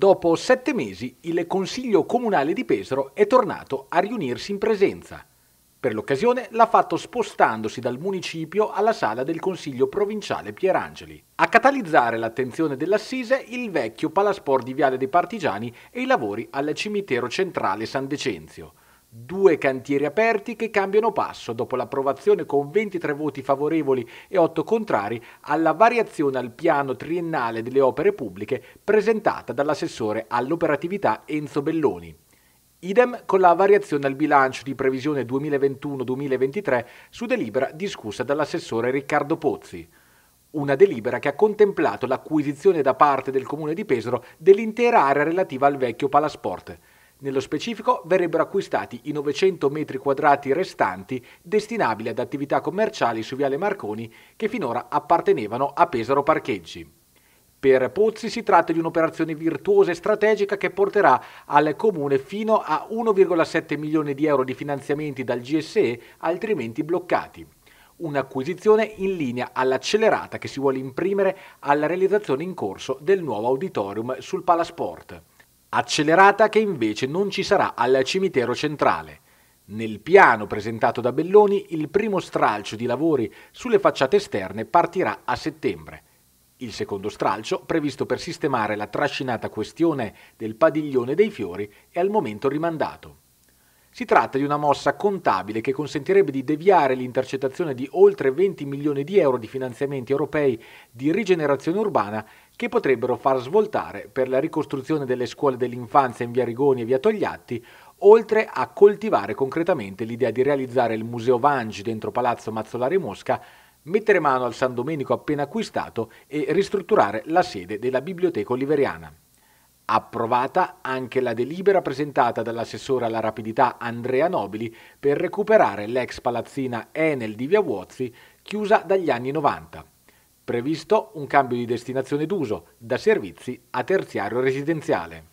Dopo sette mesi il Consiglio Comunale di Pesaro è tornato a riunirsi in presenza. Per l'occasione l'ha fatto spostandosi dal municipio alla sala del Consiglio Provinciale Pierangeli. A catalizzare l'attenzione dell'Assise il vecchio palasport di Viale dei Partigiani e i lavori al cimitero centrale San Decenzio. Due cantieri aperti che cambiano passo dopo l'approvazione con 23 voti favorevoli e 8 contrari alla variazione al piano triennale delle opere pubbliche presentata dall'assessore all'operatività Enzo Belloni. Idem con la variazione al bilancio di previsione 2021-2023 su delibera discussa dall'assessore Riccardo Pozzi. Una delibera che ha contemplato l'acquisizione da parte del comune di Pesaro dell'intera area relativa al vecchio palasport nello specifico verrebbero acquistati i 900 metri quadrati restanti destinabili ad attività commerciali su Viale Marconi che finora appartenevano a Pesaro Parcheggi. Per Pozzi si tratta di un'operazione virtuosa e strategica che porterà al Comune fino a 1,7 milioni di euro di finanziamenti dal GSE altrimenti bloccati. Un'acquisizione in linea all'accelerata che si vuole imprimere alla realizzazione in corso del nuovo auditorium sul Palasport accelerata che invece non ci sarà al cimitero centrale. Nel piano presentato da Belloni il primo stralcio di lavori sulle facciate esterne partirà a settembre. Il secondo stralcio, previsto per sistemare la trascinata questione del padiglione dei fiori, è al momento rimandato. Si tratta di una mossa contabile che consentirebbe di deviare l'intercettazione di oltre 20 milioni di euro di finanziamenti europei di rigenerazione urbana che potrebbero far svoltare per la ricostruzione delle scuole dell'infanzia in via Rigoni e via Togliatti, oltre a coltivare concretamente l'idea di realizzare il Museo Vangi dentro Palazzo Mazzolari Mosca, mettere mano al San Domenico appena acquistato e ristrutturare la sede della Biblioteca Oliveriana. Approvata anche la delibera presentata dall'assessore alla rapidità Andrea Nobili per recuperare l'ex palazzina Enel di Via Vuozzi, chiusa dagli anni 90. Previsto un cambio di destinazione d'uso da servizi a terziario residenziale.